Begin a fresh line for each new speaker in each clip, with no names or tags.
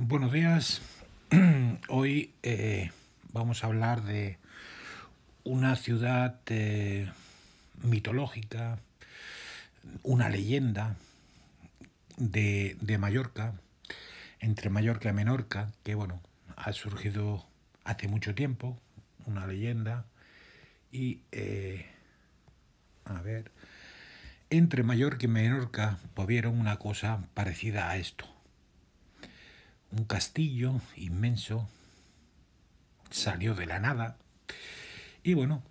Buenos días. Hoy eh, vamos a hablar de una ciudad eh, mitológica, una leyenda de, Mallorca, entre Mallorca y Menorca, que bueno, ha surgido hace mucho tiempo, una leyenda, y eh, a ver, entre Mallorca y Menorca pues una cosa parecida a esto un castillo inmenso, salió de la nada. Y bueno,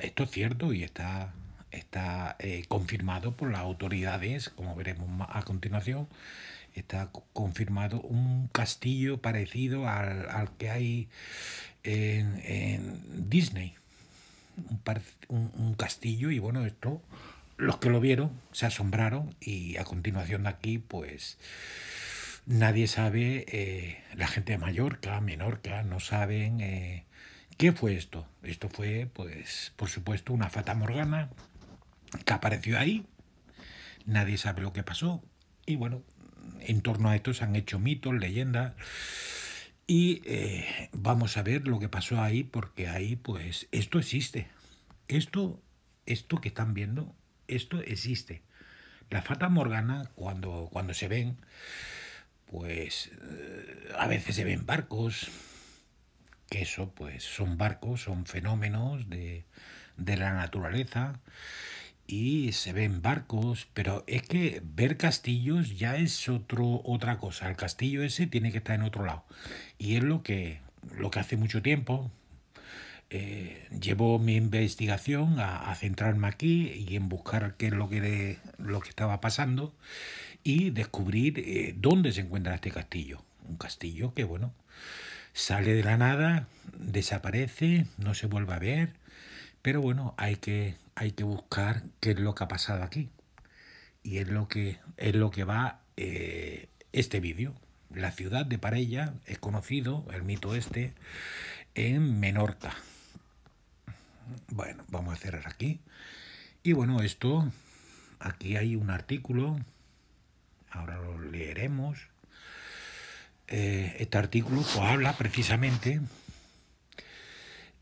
esto es cierto y está, está eh, confirmado por las autoridades, como veremos a continuación, está confirmado un castillo parecido al, que hay en, Disney. Un, un, castillo y bueno, esto, los que lo vieron se asombraron y a continuación de aquí pues Nadie sabe, eh, la gente de Mallorca, Menorca, no saben eh, qué fue esto. Esto fue, pues, por supuesto, una fata morgana que apareció ahí. Nadie sabe lo que pasó. Y bueno, en torno a esto se han hecho mitos, leyendas. Y eh, vamos a ver lo que pasó ahí, porque ahí, pues, esto existe. Esto, esto que están viendo, esto existe. La fata morgana, cuando, cuando se ven, pues eh, a veces se ven barcos, que eso pues son barcos, son fenómenos de, la naturaleza y se ven barcos, pero es que ver castillos ya es otro, otra cosa. El castillo ese tiene que estar en otro lado. Y es lo que, lo que hace mucho tiempo eh, llevo mi investigación a, centrarme aquí y en buscar qué es lo que, lo que estaba pasando y descubrir eh, dónde se encuentra este castillo. Un castillo que, bueno, sale de la nada, desaparece, no se vuelve a ver, pero bueno, hay que, hay que buscar qué es lo que ha pasado aquí. Y es lo que, es lo que va eh, este vídeo. La ciudad de Parella es conocido, el mito este, en Menorca. Bueno, vamos a cerrar aquí. Y bueno, esto, aquí hay un artículo ahora lo leeremos. Eh, este artículo pues, habla precisamente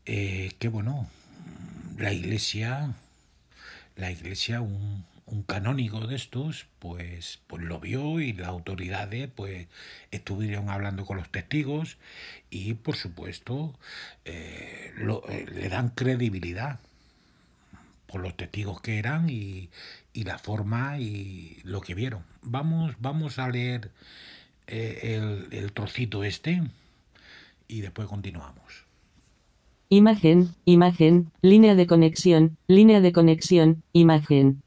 eh, que, bueno, la iglesia, la iglesia, un, canónigo de estos, pues, pues, lo vio y las autoridades pues estuvieron hablando con los testigos y por supuesto eh, eh, le dan credibilidad por los testigos que eran y, y la forma y lo que vieron. Vamos, vamos a leer eh, el, el trocito este y después continuamos.
Imagen, imagen, línea de conexión, línea de conexión, imagen.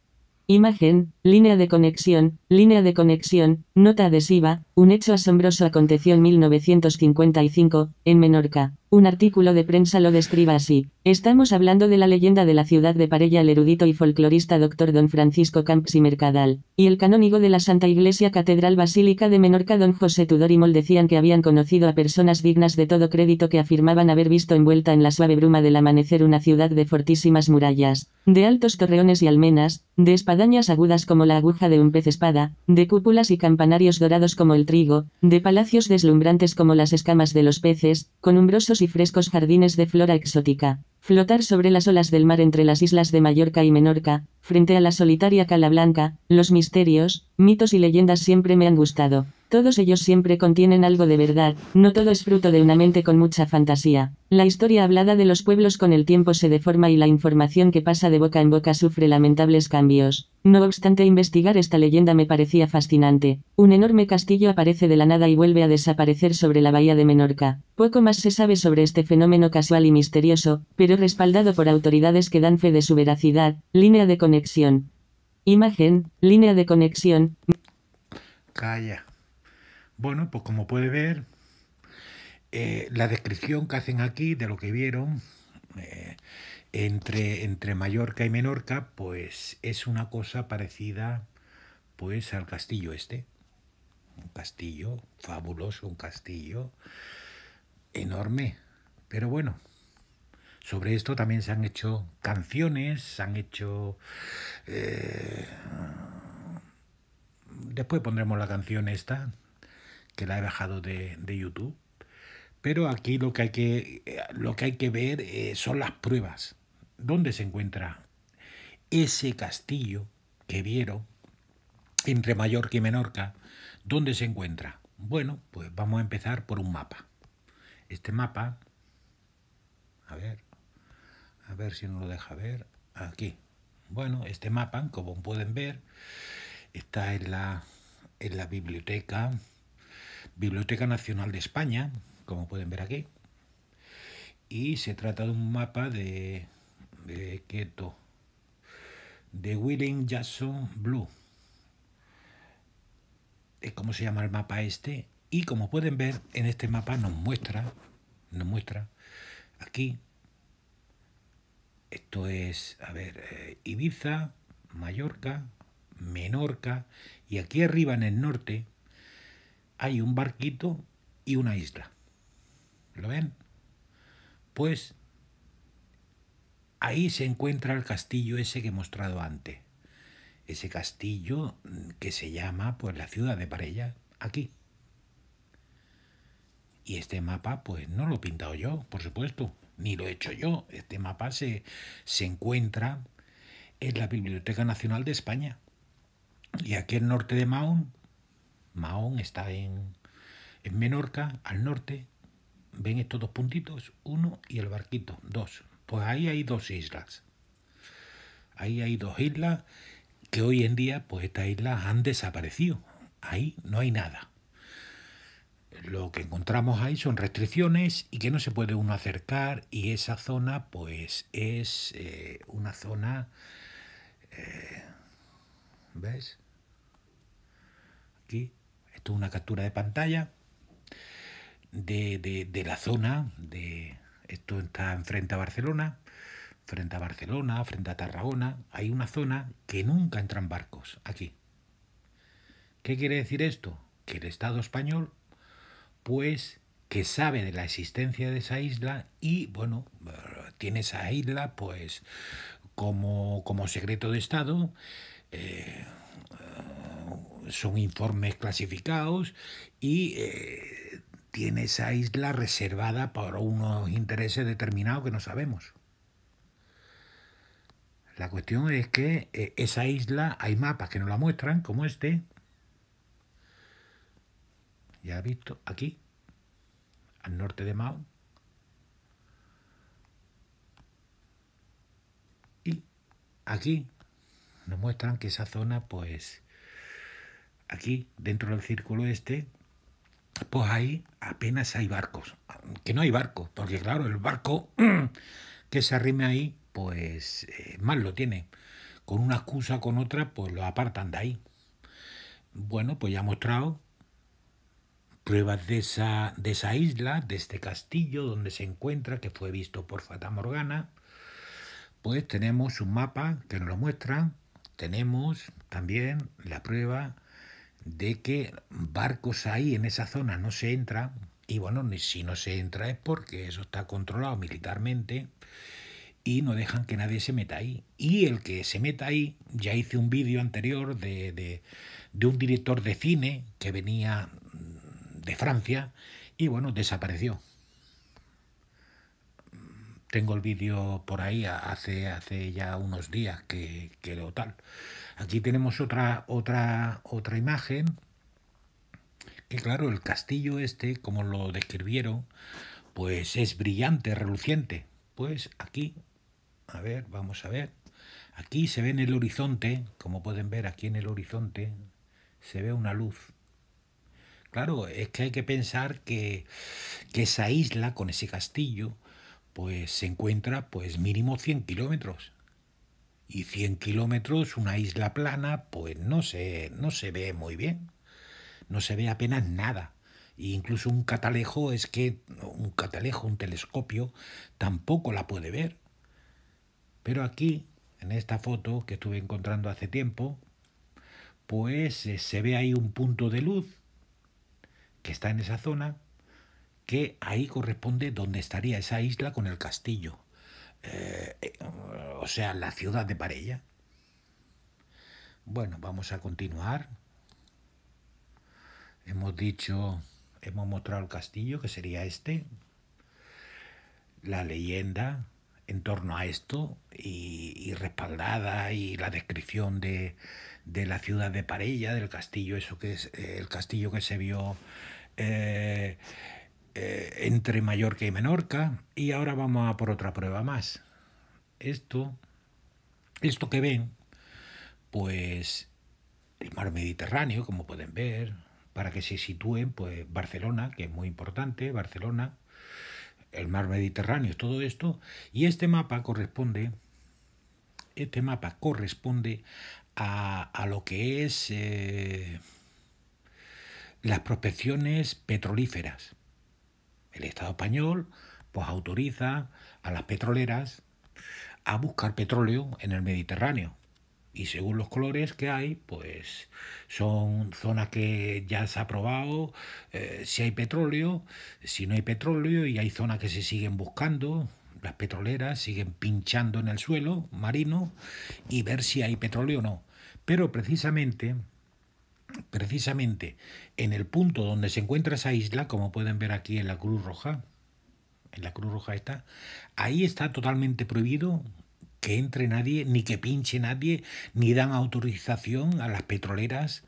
Imagen, línea de conexión, Línea de conexión, nota adhesiva, un hecho asombroso aconteció en 1955, en Menorca. Un artículo de prensa lo describa así. Estamos hablando de la leyenda de la ciudad de Parella, el erudito y folclorista doctor don Francisco Camps y Mercadal, y el canónigo de la Santa Iglesia Catedral Basílica de Menorca don José Tudor y Mol decían que habían conocido a personas dignas de todo crédito que afirmaban haber visto envuelta en la suave bruma del amanecer una ciudad de fortísimas murallas, de altos torreones y almenas, de espadañas agudas como la aguja de un pez espada, de cúpulas y campanarios dorados como el trigo, de palacios deslumbrantes como las escamas de los peces, con umbrosos y frescos jardines de flora exótica flotar sobre las olas del mar entre las islas de Mallorca y Menorca, frente a la solitaria Cala Blanca, los misterios, mitos y leyendas siempre me han gustado. Todos ellos siempre contienen algo de verdad, no todo es fruto de una mente con mucha fantasía. La historia hablada de los pueblos con el tiempo se deforma y la información que pasa de boca en boca sufre lamentables cambios. No obstante, investigar esta leyenda me parecía fascinante. Un enorme castillo aparece de la nada y vuelve a desaparecer sobre la bahía de Menorca. Poco más se sabe sobre este fenómeno casual y misterioso, pero respaldado por autoridades que dan fe de su veracidad, línea de conexión. Imagen, línea de conexión.
Calla. Bueno, pues como puede ver, eh, la descripción que hacen aquí de lo que vieron eh, entre, entre Mallorca y Menorca, pues es una cosa parecida pues al castillo este. Un castillo fabuloso, un castillo enorme. Pero bueno, sobre esto también se han hecho canciones, se han hecho... Eh, después pondremos la canción esta, que la he bajado de, YouTube. Pero aquí lo que hay que, lo que, hay que ver eh, son las pruebas. ¿Dónde se encuentra ese castillo que vieron entre Mallorca y Menorca? ¿Dónde se encuentra? Bueno, pues vamos a empezar por un mapa. Este mapa, a ver, ver si no lo deja ver. Aquí. Bueno, este mapa, como pueden ver, está en la, en la biblioteca, Biblioteca Nacional de España, como pueden ver aquí. Y se trata de un mapa de, de Keto, de William Jackson Blue. Es como se llama el mapa este. Y como pueden ver, en este mapa nos muestra, nos muestra aquí esto es, a ver, eh, Ibiza, Mallorca, Menorca, y aquí arriba en el norte hay un barquito y una isla. ¿Lo ven? Pues ahí se encuentra el castillo ese que he mostrado antes. Ese castillo mm, que se llama pues la ciudad de Parella, aquí. Y este mapa pues no lo he pintado yo, por supuesto ni lo he hecho yo. Este mapa se, se encuentra en la Biblioteca Nacional de España. Y aquí al norte de Mahón, Mahón está en, en Menorca, al norte, ven estos dos puntitos, uno y el barquito, dos. Pues ahí hay dos islas. Ahí hay dos islas que hoy en día, pues estas islas han desaparecido. Ahí no hay nada lo que encontramos ahí son restricciones y que no se puede uno acercar y esa zona pues es eh, una zona... Eh, ¿Ves? Aquí, esto es una captura de pantalla de, la zona, de esto está enfrente a Barcelona, frente a Barcelona, frente a Tarragona, hay una zona que nunca entran barcos aquí. ¿Qué quiere decir esto? Que el Estado español pues que sabe de la existencia de esa isla y bueno, tiene esa isla pues como, secreto de Estado, eh, son informes clasificados y eh, tiene esa isla reservada por unos intereses determinados que no sabemos. La cuestión es que eh, esa isla hay mapas que no la muestran, como este, ya he visto aquí, al norte de Mao, y aquí nos muestran que esa zona, pues, aquí, dentro del círculo este, pues ahí apenas hay barcos, que no hay barcos, porque claro, el barco que se arrime ahí, pues eh, mal lo tiene. Con una excusa, con otra, pues lo apartan de ahí. Bueno, pues ya ha mostrado pruebas de esa, de esa isla, de este castillo donde se encuentra, que fue visto por Fata Morgana, pues tenemos un mapa que nos lo muestra, tenemos también la prueba de que barcos ahí en esa zona no se entra, y bueno, si no se entra es porque eso está controlado militarmente y no dejan que nadie se meta ahí. Y el que se meta ahí, ya hice un vídeo anterior de, de, de, un director de cine que venía de Francia y bueno, desapareció. Tengo el vídeo por ahí hace, hace ya unos días que, que lo tal. Aquí tenemos otra, otra, otra imagen. Que claro, el castillo este, como lo describieron, pues es brillante, reluciente. Pues aquí, a ver, vamos a ver. Aquí se ve en el horizonte, como pueden ver aquí en el horizonte, se ve una luz Claro, es que hay que pensar que, esa isla con ese castillo pues se encuentra pues mínimo 100 kilómetros. Y 100 kilómetros, una isla plana, pues no se, no se ve muy bien. No se ve apenas nada. E incluso un catalejo es que un catalejo, un telescopio, tampoco la puede ver. Pero aquí, en esta foto que estuve encontrando hace tiempo, pues eh, se ve ahí un punto de luz que está en esa zona, que ahí corresponde donde estaría esa isla con el castillo, eh, eh, o sea, la ciudad de Parella. Bueno, vamos a continuar. Hemos dicho, hemos mostrado el castillo, que sería este, la leyenda en torno a esto y, respaldada y la descripción de, de, la ciudad de Parella, del castillo, eso que es eh, el castillo que se vio eh, eh, entre Mallorca y Menorca. Y ahora vamos a por otra prueba más. Esto, esto que ven, pues el mar Mediterráneo, como pueden ver, para que se sitúen, pues Barcelona, que es muy importante, Barcelona, el mar Mediterráneo, todo esto, y este mapa corresponde, este mapa corresponde a, lo que es eh, las prospecciones petrolíferas. El Estado español pues autoriza a las petroleras a buscar petróleo en el Mediterráneo. Y según los colores que hay, pues son zonas que ya se ha probado eh, si hay petróleo, si no hay petróleo, y hay zonas que se siguen buscando. Las petroleras siguen pinchando en el suelo marino y ver si hay petróleo o no. Pero precisamente precisamente en el punto donde se encuentra esa isla, como pueden ver aquí en la Cruz Roja, en la Cruz Roja está, ahí está totalmente prohibido que entre nadie, ni que pinche nadie, ni dan autorización a las petroleras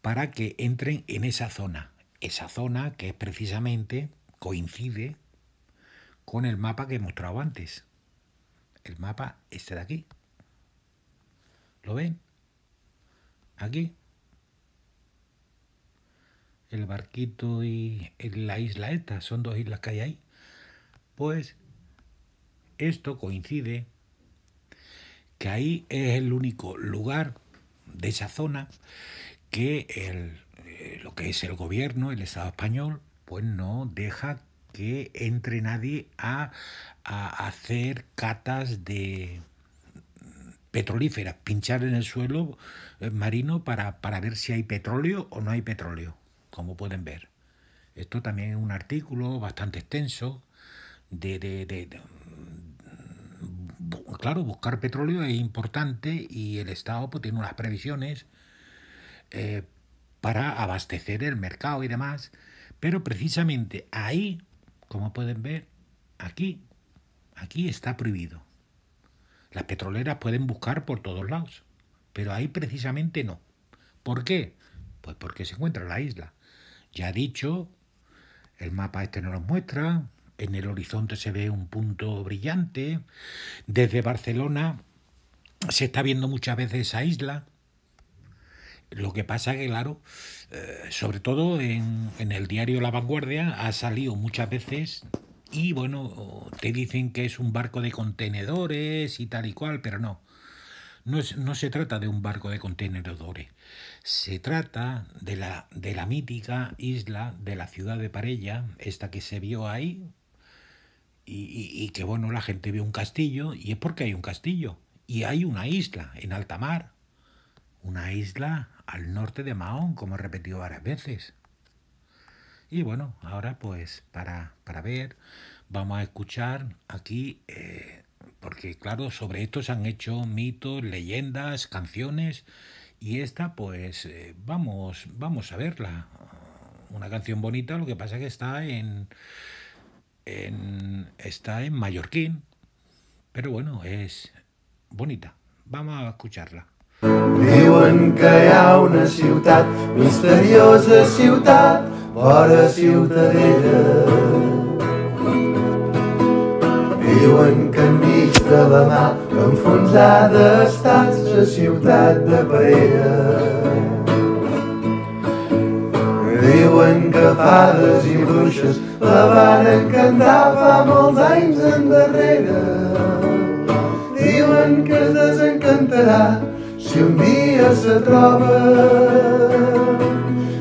para que entren en esa zona. Esa zona que es precisamente coincide con el mapa que he mostrado antes. El mapa este de aquí. ¿Lo ven? Aquí el barquito y la isla esta, son dos islas que hay ahí. Pues esto coincide que ahí es el único lugar de esa zona que el, eh, lo que es el gobierno, el Estado español, pues no deja que entre nadie a, hacer catas de petrolíferas, pinchar en el suelo eh, marino para ver si hay petróleo o no hay petróleo como pueden ver. Esto también es un artículo bastante extenso de, claro, buscar petróleo es importante y el Estado pues, tiene unas previsiones eh, para abastecer el mercado y demás, pero precisamente ahí, como pueden ver, aquí, aquí está prohibido. Las petroleras pueden buscar por todos lados, pero ahí precisamente no. ¿Por qué? Pues porque se encuentra la isla ya dicho, el mapa este nos lo muestra, en el horizonte se ve un punto brillante, desde Barcelona se está viendo muchas veces esa isla. Lo que pasa que, claro, eh, sobre todo en, en el diario La Vanguardia ha salido muchas veces y bueno, te dicen que es un barco de contenedores y tal y cual, pero no. No, se trata de un barco de contenedores, se trata de la, de la mítica isla de la ciudad de Parella, esta que se vio ahí, y, que bueno, la gente vio un castillo, y es porque hay un castillo, y hay una isla en alta mar, una isla al norte de Mahón, como he repetido varias veces. Y bueno, ahora pues para, ver, vamos a escuchar aquí eh, porque claro, sobre esto se han hecho mitos, leyendas, canciones y esta pues eh, vamos, vamos a verla. Una canción bonita, lo que pasa es que está en, está en mallorquín, pero bueno, es bonita. Vamos a escucharla. una ciudad misteriosa
de la mà enfonsada estàs la ciutat de Parella. Diuen que fades i bruixes la van encantar fa molts anys endarrere. Diuen que es desencantarà si un dia se troba.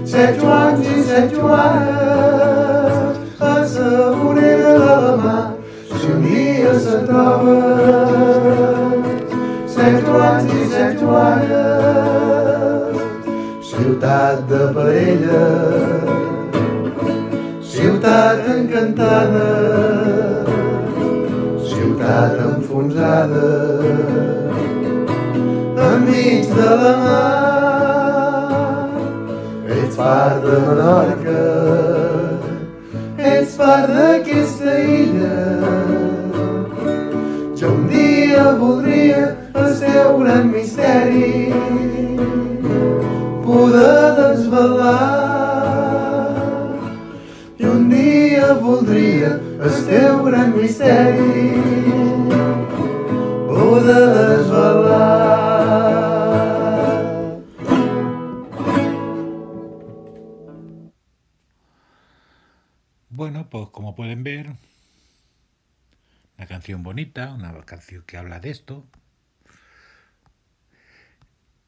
Set joans i set joanes a la vorera de la mà c'est ta C'est toi, disait toi, ciutat de parella, ciutat encantada, ciutat enfonsada, enmig de la mar. Ets part de Menorca, ets part d'aquesta illa, dia voldria el seu gran misteri poder desvelar i un dia voldria el teu gran misteri poder desvelar
Bueno, pues como pueden ver, Una canción bonita, una canción que habla de esto.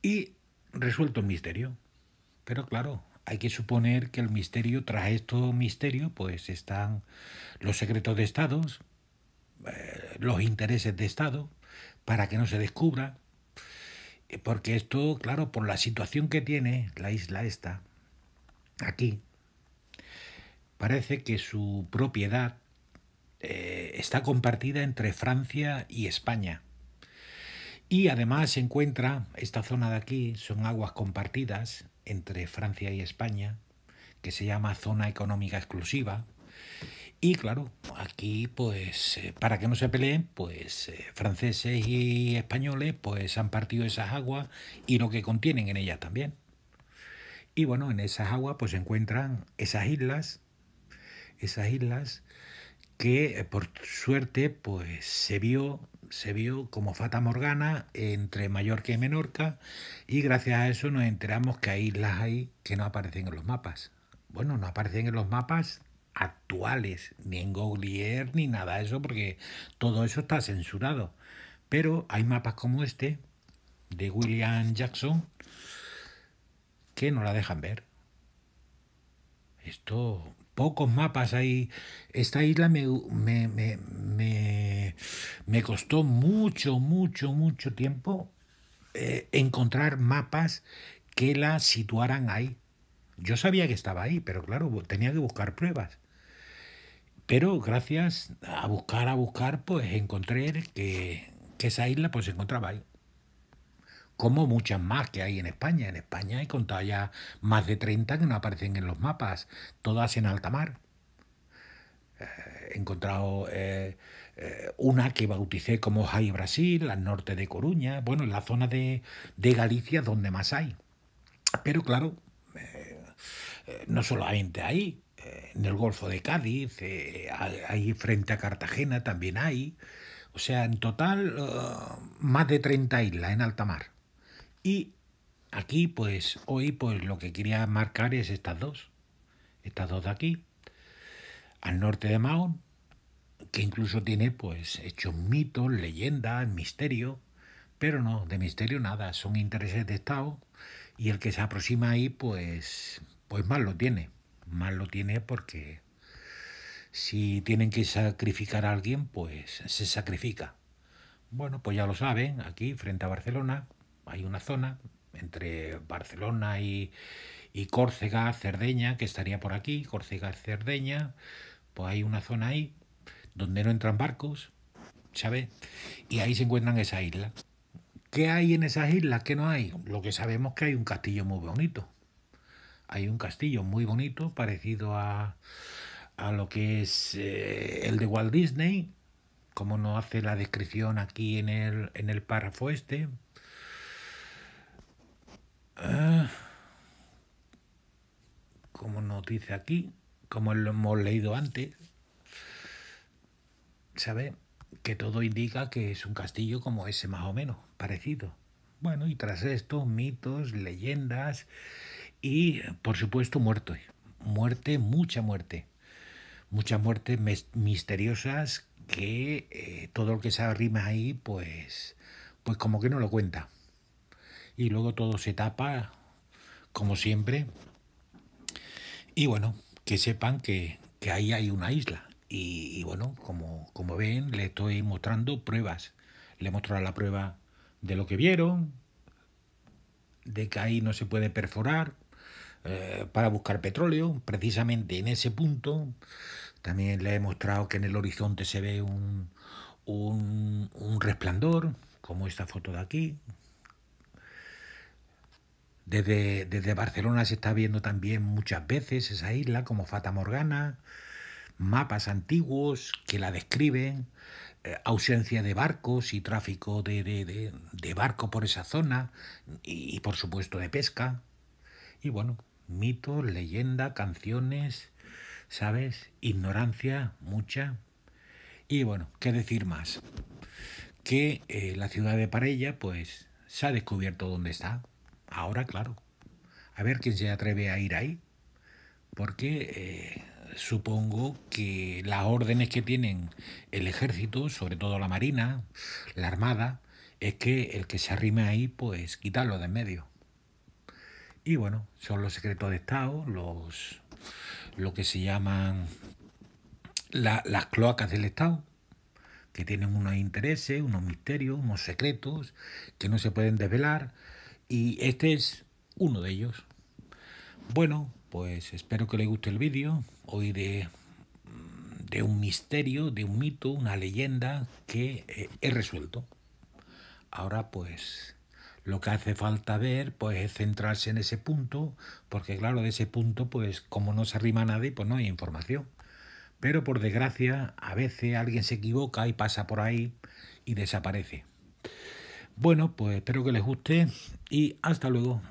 Y resuelto el misterio. Pero claro, hay que suponer que el misterio, tras esto misterio, pues están los secretos de estados, eh, los intereses de estado, para que no se descubra. Eh, porque esto, claro, por la situación que tiene la isla esta, aquí, parece que su propiedad eh, está compartida entre Francia y España. Y además se encuentra, esta zona de aquí son aguas compartidas entre Francia y España, que se llama zona económica exclusiva. Y claro, aquí pues eh, para que no se peleen, pues eh, franceses y españoles pues han partido esas aguas y lo que contienen en ellas también. Y bueno, en esas aguas pues se encuentran esas islas, esas islas que eh, por suerte pues se vio se vio como fata morgana entre Mallorca y Menorca y gracias a eso nos enteramos que hay islas ahí que no aparecen en los mapas. Bueno, no aparecen en los mapas actuales, ni en Google Earth, ni nada de eso, porque todo eso está censurado. Pero hay mapas como este, de William Jackson, que no la dejan ver. Esto pocos mapas ahí. Esta isla me, me, me, costó mucho, mucho, mucho tiempo eh, encontrar mapas que la situaran ahí. Yo sabía que estaba ahí, pero claro, tenía que buscar pruebas. Pero gracias a buscar, a buscar, pues encontré que, que esa isla pues se encontraba ahí como muchas más que hay en España. En España he contado ya más de 30 que no aparecen en los mapas, todas en alta mar. Eh, he encontrado eh, eh, una que bauticé como Jai Brasil, al norte de Coruña, bueno, en la zona de, de Galicia donde más hay. Pero claro, no solamente ahí, en el Golfo de Cádiz, ahí frente a Cartagena también hay. O sea, en total más de 30 islas en alta mar. Y aquí, pues hoy, pues lo que quería marcar es estas dos. Estas dos de aquí. Al norte de Mahón, que incluso tiene, pues, hechos mitos, leyendas, misterio. Pero no, de misterio nada, son intereses de Estado. Y el que se aproxima ahí, pues, pues lo tiene. mal lo tiene porque si tienen que sacrificar a alguien, pues se sacrifica. Bueno, pues ya lo saben, aquí frente a Barcelona, hay una zona entre Barcelona y, Córcega, Cerdeña, que estaría por aquí, Córcega, Cerdeña, pues hay una zona ahí donde no entran barcos, ¿sabes? Y ahí se encuentran esas islas. ¿Qué hay en esas islas? ¿Qué no hay? Lo que sabemos es que hay un castillo muy bonito. Hay un castillo muy bonito, parecido a, lo que es eh, el de Walt Disney, como no hace la descripción aquí en el, en el párrafo este, Ah, como nos dice aquí, como lo hemos leído antes, ¿sabe? Que todo indica que es un castillo como ese más o menos, parecido. Bueno, y tras esto, mitos, leyendas y, por supuesto, muerte. Muerte, mucha muerte. Muchas muertes misteriosas que eh, todo lo que se arrima ahí, pues, pues como que no lo cuenta y luego todo se tapa, como siempre. Y bueno, que sepan que, ahí hay una isla. Y, bueno, como, como ven, le estoy mostrando pruebas. Le mostrado la prueba de lo que vieron, de que ahí no se puede perforar eh, para buscar petróleo, precisamente en ese punto. También le he mostrado que en el horizonte se ve un, un, un resplandor, como esta foto de aquí, desde, Barcelona se está viendo también muchas veces esa isla como Fata Morgana, mapas antiguos que la describen, eh, ausencia de barcos y tráfico de, barco por esa zona y, por supuesto de pesca. Y bueno, mitos, leyenda, canciones, ¿sabes? Ignorancia, mucha. Y bueno, ¿qué decir más? Que eh, la ciudad de Parella, pues, se ha descubierto dónde está. Ahora, claro, a ver quién se atreve a ir ahí, porque eh, supongo que las órdenes que tienen el ejército, sobre todo la marina, la armada, es que el que se arrime ahí, pues quitarlo de en medio. Y bueno, son los secretos de Estado, los lo que se llaman las cloacas del Estado, que tienen unos intereses, unos misterios, unos secretos que no se pueden desvelar, y este es uno de ellos. Bueno, pues espero que les guste el vídeo. Hoy de, un misterio, de un mito, una leyenda que eh, he resuelto. Ahora pues lo que hace falta ver pues es centrarse en ese punto, porque claro, de ese punto pues como no se arrima nadie pues no hay información. Pero por desgracia a veces alguien se equivoca y pasa por ahí y desaparece. Bueno, pues espero que les guste y hasta luego.